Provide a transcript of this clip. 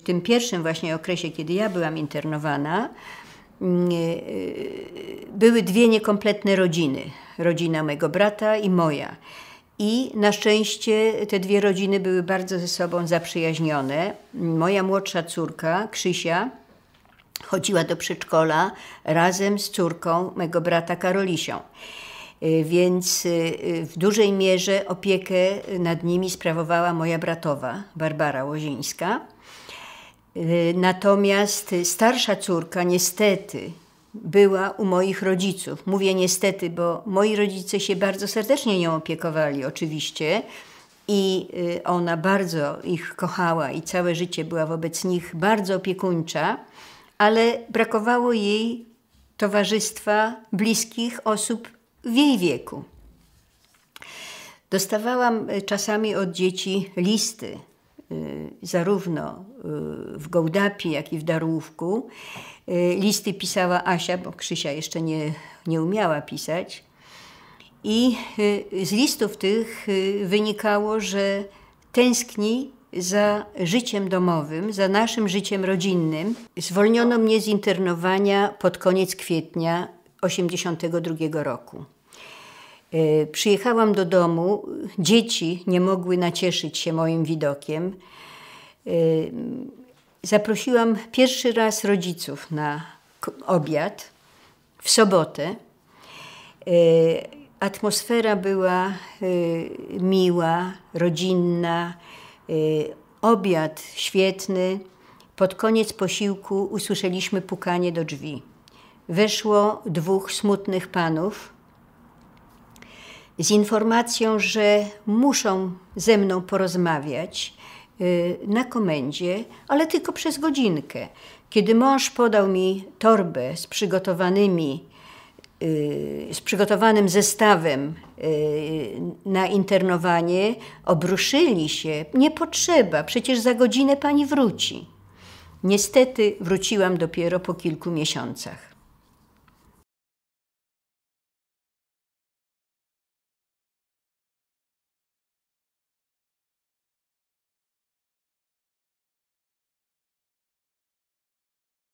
W tym pierwszym właśnie okresie, kiedy ja byłam internowana, mm, e, e, były dwie niekompletne rodziny. Rodzina mojego brata i moja. I na szczęście te dwie rodziny były bardzo ze sobą zaprzyjaźnione. Moja młodsza córka, Krzysia, chodziła do przedszkola razem z córką mojego brata Karolisią. E, więc w dużej mierze opiekę nad nimi sprawowała moja bratowa, Barbara Łozińska. Y, natomiast starsza córka niestety była u moich rodziców. Mówię niestety, bo moi rodzice się bardzo serdecznie nią opiekowali, oczywiście, i y, ona bardzo ich kochała i całe życie była wobec nich bardzo opiekuńcza, ale brakowało jej towarzystwa bliskich osób w jej wieku. Dostawałam y, czasami od dzieci listy Y, zarówno y, w Gołdapie, jak i w Darłówku. Y, listy pisała Asia, bo Krzysia jeszcze nie, nie umiała pisać. I z listów tych wynikało, że tęskni za życiem domowym, za naszym życiem rodzinnym. Zwolniono mnie z internowania pod koniec kwietnia 1982 roku. E, przyjechałam do domu, dzieci nie mogły nacieszyć się moim widokiem. E, zaprosiłam pierwszy raz rodziców na obiad w sobotę. E, atmosfera była miła, rodzinna, obiad świetny. Pod koniec posiłku usłyszeliśmy pukanie do drzwi. Weszło dwóch smutnych panów z informacją, że muszą ze mną porozmawiać y, na komendzie, ale tylko przez godzinkę. Kiedy mąż podał mi torbę z przygotowanymi, y, z przygotowanym zestawem y, na internowanie, obruszyli się. Nie potrzeba, przecież za godzinę pani wróci. Niestety wróciłam dopiero po kilku miesiącach.